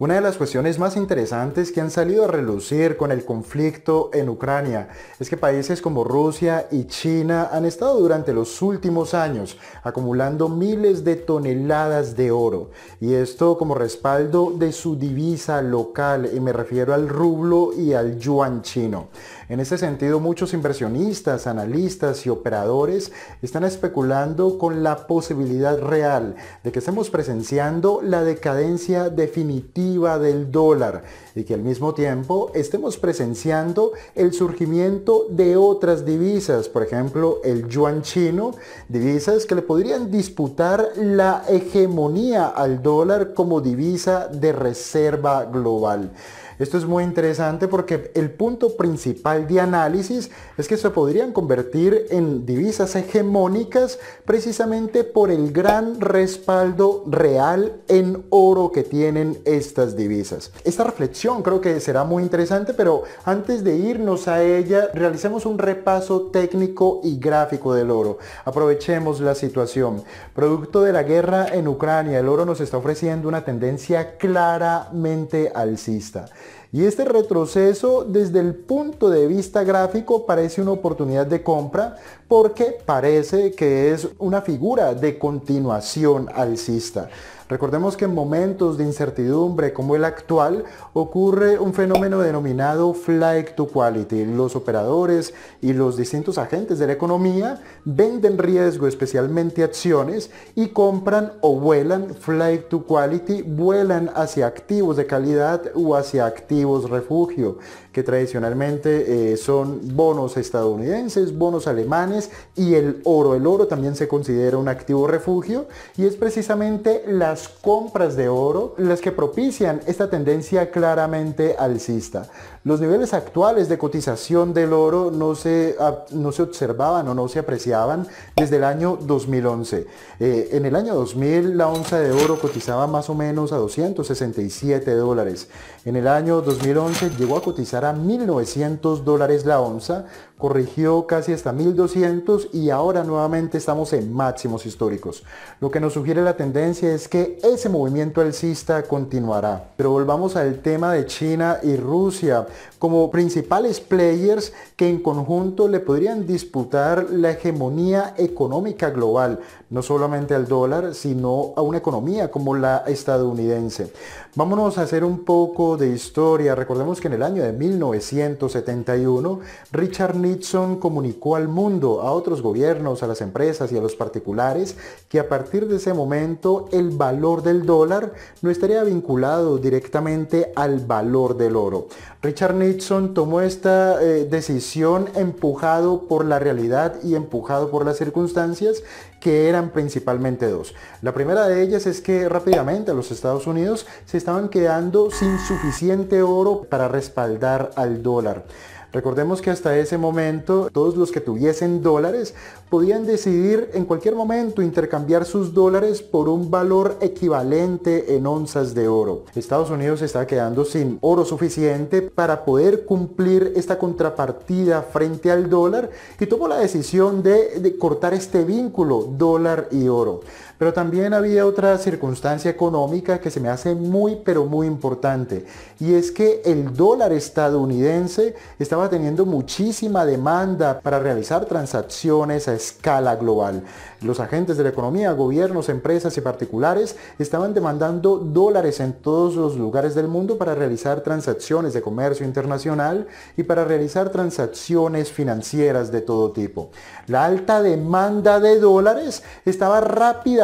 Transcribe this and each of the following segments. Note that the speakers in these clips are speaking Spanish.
Una de las cuestiones más interesantes que han salido a relucir con el conflicto en Ucrania es que países como Rusia y China han estado durante los últimos años acumulando miles de toneladas de oro y esto como respaldo de su divisa local y me refiero al rublo y al yuan chino. En ese sentido muchos inversionistas, analistas y operadores están especulando con la posibilidad real de que estemos presenciando la decadencia definitiva del dólar y que al mismo tiempo estemos presenciando el surgimiento de otras divisas, por ejemplo el yuan chino, divisas que le podrían disputar la hegemonía al dólar como divisa de reserva global. Esto es muy interesante porque el punto principal de análisis es que se podrían convertir en divisas hegemónicas precisamente por el gran respaldo real en oro que tienen estas divisas. Esta reflexión creo que será muy interesante, pero antes de irnos a ella, realicemos un repaso técnico y gráfico del oro. Aprovechemos la situación. Producto de la guerra en Ucrania, el oro nos está ofreciendo una tendencia claramente alcista. Y este retroceso desde el punto de vista gráfico parece una oportunidad de compra porque parece que es una figura de continuación alcista. Recordemos que en momentos de incertidumbre como el actual ocurre un fenómeno denominado flight to quality. Los operadores y los distintos agentes de la economía venden riesgo, especialmente acciones, y compran o vuelan flight to quality, vuelan hacia activos de calidad o hacia activos refugio que tradicionalmente eh, son bonos estadounidenses, bonos alemanes y el oro. El oro también se considera un activo refugio y es precisamente las compras de oro las que propician esta tendencia claramente alcista. Los niveles actuales de cotización del oro no se, no se observaban o no se apreciaban desde el año 2011. Eh, en el año 2000 la onza de oro cotizaba más o menos a 267 dólares. En el año 2011 llegó a cotizar 1.900 dólares la onza, corrigió casi hasta 1200 y ahora nuevamente estamos en máximos históricos. Lo que nos sugiere la tendencia es que ese movimiento alcista continuará. Pero volvamos al tema de China y Rusia como principales players que en conjunto le podrían disputar la hegemonía económica global, no solamente al dólar, sino a una economía como la estadounidense. Vámonos a hacer un poco de historia. Recordemos que en el año de 1971, Richard Nixon Nixon comunicó al mundo, a otros gobiernos, a las empresas y a los particulares que a partir de ese momento el valor del dólar no estaría vinculado directamente al valor del oro. Richard Nixon tomó esta eh, decisión empujado por la realidad y empujado por las circunstancias que eran principalmente dos. La primera de ellas es que rápidamente los Estados Unidos se estaban quedando sin suficiente oro para respaldar al dólar. Recordemos que hasta ese momento todos los que tuviesen dólares podían decidir en cualquier momento intercambiar sus dólares por un valor equivalente en onzas de oro. Estados Unidos estaba quedando sin oro suficiente para poder cumplir esta contrapartida frente al dólar y tomó la decisión de, de cortar este vínculo dólar y oro. Pero también había otra circunstancia económica que se me hace muy, pero muy importante. Y es que el dólar estadounidense estaba teniendo muchísima demanda para realizar transacciones a escala global. Los agentes de la economía, gobiernos, empresas y particulares estaban demandando dólares en todos los lugares del mundo para realizar transacciones de comercio internacional y para realizar transacciones financieras de todo tipo. La alta demanda de dólares estaba rápida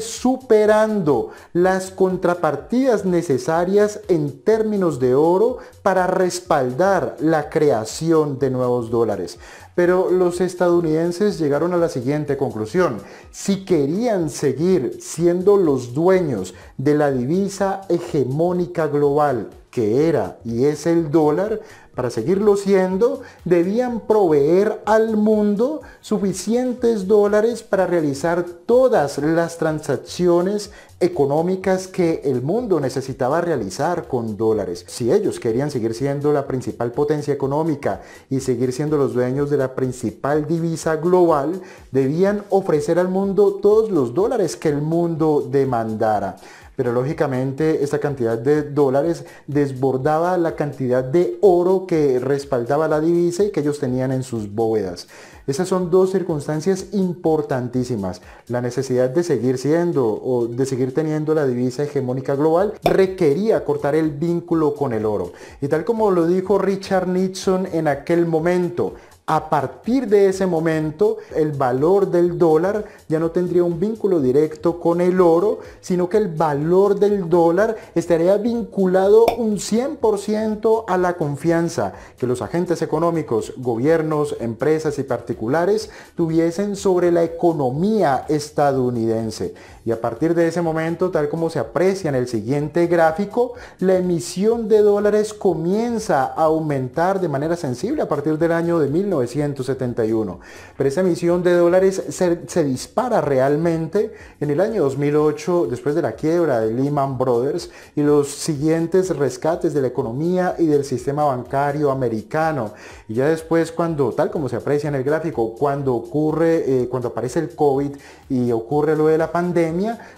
superando las contrapartidas necesarias en términos de oro para respaldar la creación de nuevos dólares. Pero los estadounidenses llegaron a la siguiente conclusión. Si querían seguir siendo los dueños de la divisa hegemónica global que era y es el dólar, para seguirlo siendo, debían proveer al mundo suficientes dólares para realizar todas las transacciones económicas que el mundo necesitaba realizar con dólares. Si ellos querían seguir siendo la principal potencia económica y seguir siendo los dueños de la principal divisa global, debían ofrecer al mundo todos los dólares que el mundo demandara pero lógicamente esta cantidad de dólares desbordaba la cantidad de oro que respaldaba la divisa y que ellos tenían en sus bóvedas. Esas son dos circunstancias importantísimas. La necesidad de seguir siendo o de seguir teniendo la divisa hegemónica global requería cortar el vínculo con el oro. Y tal como lo dijo Richard Nixon en aquel momento, a partir de ese momento, el valor del dólar ya no tendría un vínculo directo con el oro, sino que el valor del dólar estaría vinculado un 100% a la confianza que los agentes económicos, gobiernos, empresas y particulares tuviesen sobre la economía estadounidense. Y a partir de ese momento, tal como se aprecia en el siguiente gráfico, la emisión de dólares comienza a aumentar de manera sensible a partir del año de 1971. Pero esa emisión de dólares se, dispara realmente en el año 2008, después de la quiebra de Lehman Brothers y los siguientes rescates de la economía y del sistema bancario americano. Y ya después cuando, tal como se aprecia en el gráfico, cuando ocurre, eh, cuando aparece el COVID y ocurre lo de la pandemia,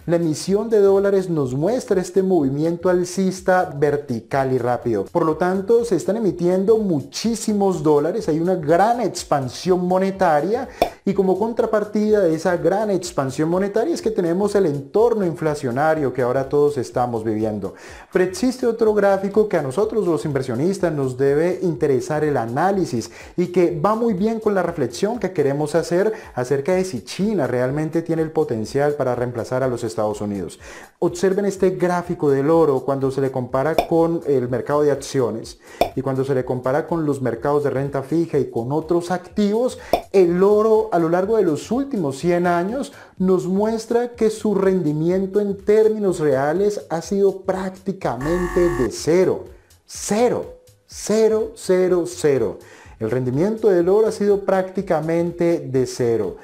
la emisión de dólares nos muestra este movimiento alcista vertical y rápido. Por lo tanto, se están emitiendo muchísimos dólares, hay una gran expansión monetaria y como contrapartida de esa gran expansión monetaria es que tenemos el entorno inflacionario que ahora todos estamos viviendo. Pero existe otro gráfico que a nosotros los inversionistas nos debe interesar el análisis y que va muy bien con la reflexión que queremos hacer acerca de si China realmente tiene el potencial para reemplazar a los Estados Unidos. Observen este gráfico del oro cuando se le compara con el mercado de acciones y cuando se le compara con los mercados de renta fija y con otros activos, el oro a lo largo de los últimos 100 años nos muestra que su rendimiento en términos reales ha sido prácticamente de cero. Cero. Cero, cero, cero. El rendimiento del oro ha sido prácticamente de cero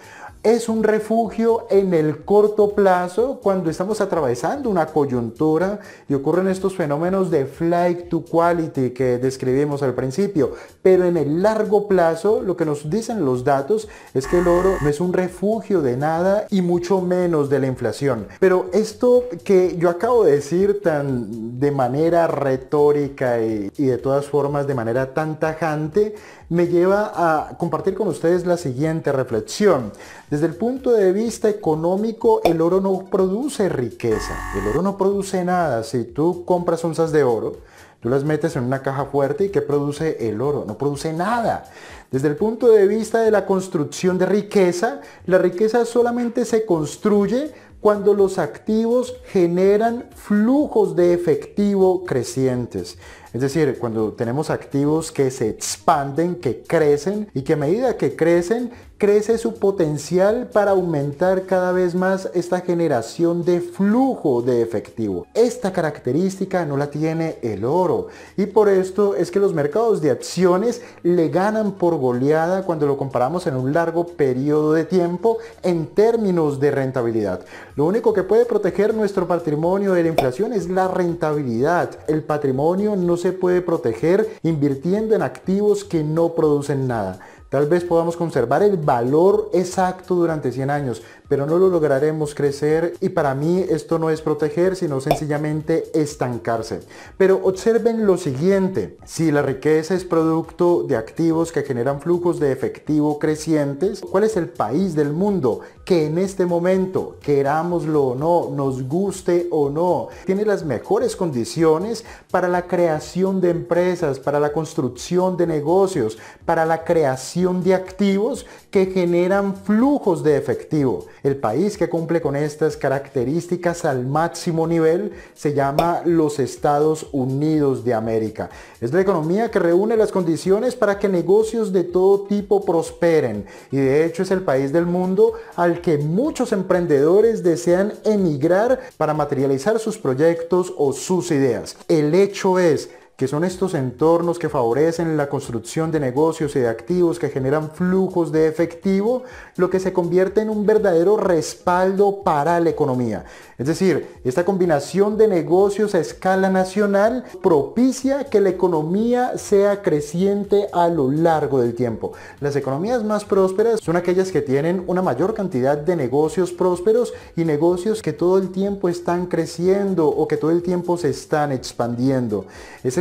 es un refugio en el corto plazo cuando estamos atravesando una coyuntura y ocurren estos fenómenos de flight to quality que describimos al principio. Pero en el largo plazo lo que nos dicen los datos es que el oro no es un refugio de nada y mucho menos de la inflación. Pero esto que yo acabo de decir tan de manera retórica y, y de todas formas de manera tan tajante me lleva a compartir con ustedes la siguiente reflexión. Desde el punto de vista económico, el oro no produce riqueza. El oro no produce nada. Si tú compras onzas de oro, Tú las metes en una caja fuerte y ¿qué produce el oro? No produce nada. Desde el punto de vista de la construcción de riqueza, la riqueza solamente se construye cuando los activos generan flujos de efectivo crecientes. Es decir, cuando tenemos activos que se expanden, que crecen y que a medida que crecen crece su potencial para aumentar cada vez más esta generación de flujo de efectivo. Esta característica no la tiene el oro y por esto es que los mercados de acciones le ganan por goleada cuando lo comparamos en un largo periodo de tiempo en términos de rentabilidad. Lo único que puede proteger nuestro patrimonio de la inflación es la rentabilidad. El patrimonio no se puede proteger invirtiendo en activos que no producen nada. Tal vez podamos conservar el valor exacto durante 100 años, pero no lo lograremos crecer y para mí esto no es proteger, sino sencillamente estancarse. Pero observen lo siguiente, si la riqueza es producto de activos que generan flujos de efectivo crecientes, ¿cuál es el país del mundo que en este momento, querámoslo o no, nos guste o no, tiene las mejores condiciones para la creación de empresas, para la construcción de negocios, para la creación de activos que generan flujos de efectivo. El país que cumple con estas características al máximo nivel se llama los Estados Unidos de América. Es la economía que reúne las condiciones para que negocios de todo tipo prosperen y de hecho es el país del mundo al que muchos emprendedores desean emigrar para materializar sus proyectos o sus ideas. El hecho es que son estos entornos que favorecen la construcción de negocios y de activos que generan flujos de efectivo, lo que se convierte en un verdadero respaldo para la economía. Es decir, esta combinación de negocios a escala nacional propicia que la economía sea creciente a lo largo del tiempo. Las economías más prósperas son aquellas que tienen una mayor cantidad de negocios prósperos y negocios que todo el tiempo están creciendo o que todo el tiempo se están expandiendo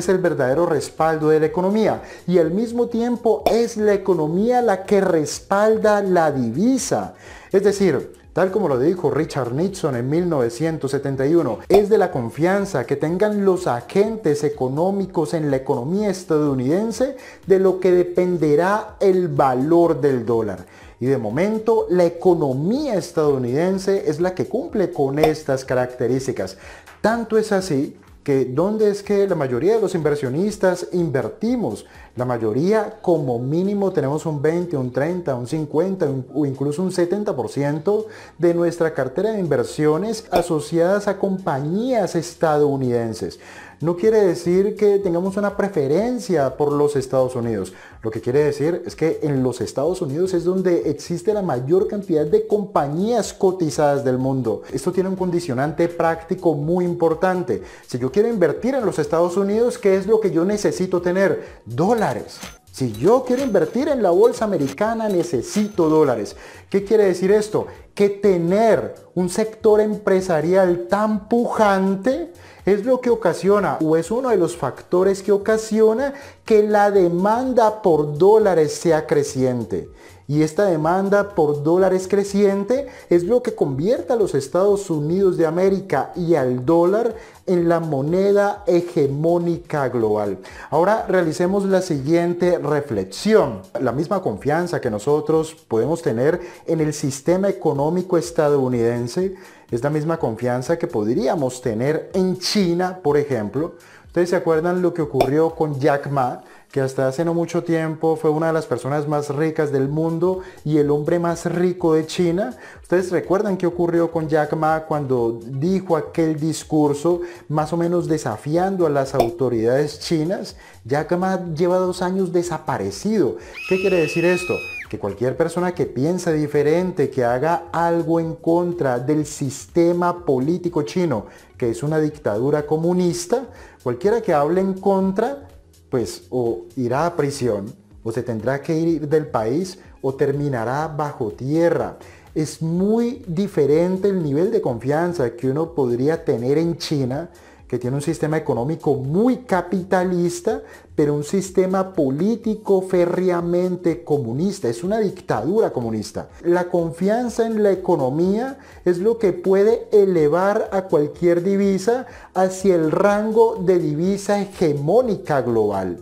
el verdadero respaldo de la economía y al mismo tiempo es la economía la que respalda la divisa. Es decir, Tal como lo dijo Richard Nixon en 1971, es de la confianza que tengan los agentes económicos en la economía estadounidense de lo que dependerá el valor del dólar. Y de momento, la economía estadounidense es la que cumple con estas características. Tanto es así donde dónde es que la mayoría de los inversionistas invertimos. La mayoría como mínimo tenemos un 20, un 30, un 50 o incluso un 70% de nuestra cartera de inversiones asociadas a compañías estadounidenses no quiere decir que tengamos una preferencia por los Estados Unidos. Lo que quiere decir es que en los Estados Unidos es donde existe la mayor cantidad de compañías cotizadas del mundo. Esto tiene un condicionante práctico muy importante. Si yo quiero invertir en los Estados Unidos, ¿qué es lo que yo necesito tener? Dólares. Si yo quiero invertir en la bolsa americana necesito dólares. ¿Qué quiere decir esto? Que tener un sector empresarial tan pujante es lo que ocasiona o es uno de los factores que ocasiona que la demanda por dólares sea creciente. Y esta demanda por dólares creciente es lo que convierte a los Estados Unidos de América y al dólar en la moneda hegemónica global. Ahora realicemos la siguiente reflexión. La misma confianza que nosotros podemos tener en el sistema económico estadounidense es la misma confianza que podríamos tener en China, por ejemplo. Ustedes se acuerdan lo que ocurrió con Jack Ma, que hasta hace no mucho tiempo fue una de las personas más ricas del mundo y el hombre más rico de China. Ustedes recuerdan qué ocurrió con Jack Ma cuando dijo aquel discurso más o menos desafiando a las autoridades chinas. Jack Ma lleva dos años desaparecido. ¿Qué quiere decir esto? que cualquier persona que piensa diferente, que haga algo en contra del sistema político chino, que es una dictadura comunista, cualquiera que hable en contra pues o irá a prisión, o se tendrá que ir del país, o terminará bajo tierra. Es muy diferente el nivel de confianza que uno podría tener en China que tiene un sistema económico muy capitalista, pero un sistema político férreamente comunista. Es una dictadura comunista. La confianza en la economía es lo que puede elevar a cualquier divisa hacia el rango de divisa hegemónica global.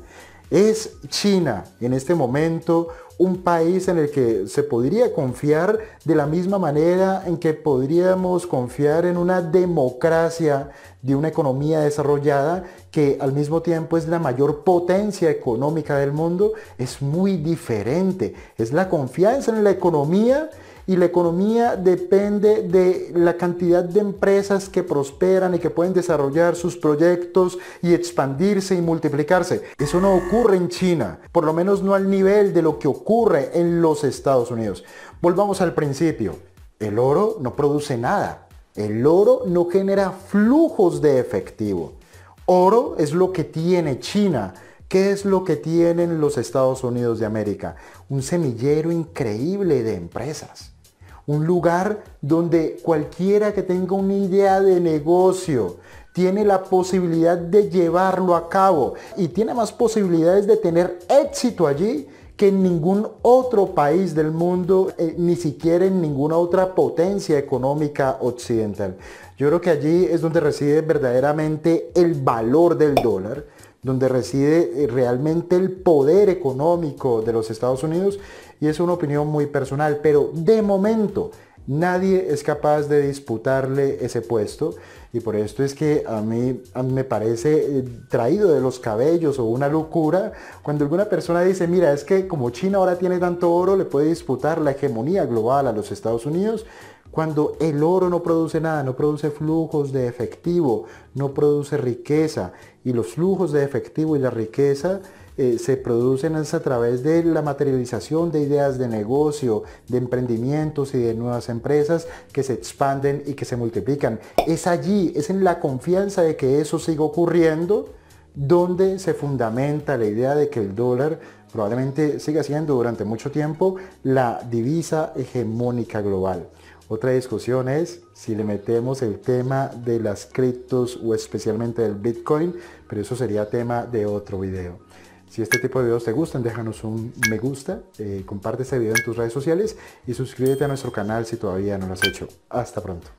Es China en este momento un país en el que se podría confiar de la misma manera en que podríamos confiar en una democracia de una economía desarrollada que al mismo tiempo es la mayor potencia económica del mundo, es muy diferente. Es la confianza en la economía y la economía depende de la cantidad de empresas que prosperan y que pueden desarrollar sus proyectos y expandirse y multiplicarse. Eso no ocurre en China, por lo menos no al nivel de lo que ocurre en los Estados Unidos. Volvamos al principio. El oro no produce nada. El oro no genera flujos de efectivo. Oro es lo que tiene China. ¿Qué es lo que tienen los Estados Unidos de América? Un semillero increíble de empresas un lugar donde cualquiera que tenga una idea de negocio tiene la posibilidad de llevarlo a cabo y tiene más posibilidades de tener éxito allí que en ningún otro país del mundo, eh, ni siquiera en ninguna otra potencia económica occidental. Yo creo que allí es donde reside verdaderamente el valor del dólar, donde reside eh, realmente el poder económico de los Estados Unidos y es una opinión muy personal, pero de momento nadie es capaz de disputarle ese puesto y por esto es que a mí me parece eh, traído de los cabellos o una locura cuando alguna persona dice, mira, es que como China ahora tiene tanto oro, le puede disputar la hegemonía global a los Estados Unidos cuando el oro no produce nada, no produce flujos de efectivo, no produce riqueza y los flujos de efectivo y la riqueza eh, se producen es a través de la materialización de ideas de negocio, de emprendimientos y de nuevas empresas que se expanden y que se multiplican. Es allí, es en la confianza de que eso siga ocurriendo donde se fundamenta la idea de que el dólar probablemente siga siendo durante mucho tiempo la divisa hegemónica global. Otra discusión es si le metemos el tema de las criptos o especialmente del Bitcoin, pero eso sería tema de otro video. Si este tipo de videos te gustan, déjanos un me gusta, eh, comparte este video en tus redes sociales y suscríbete a nuestro canal si todavía no lo has hecho. Hasta pronto.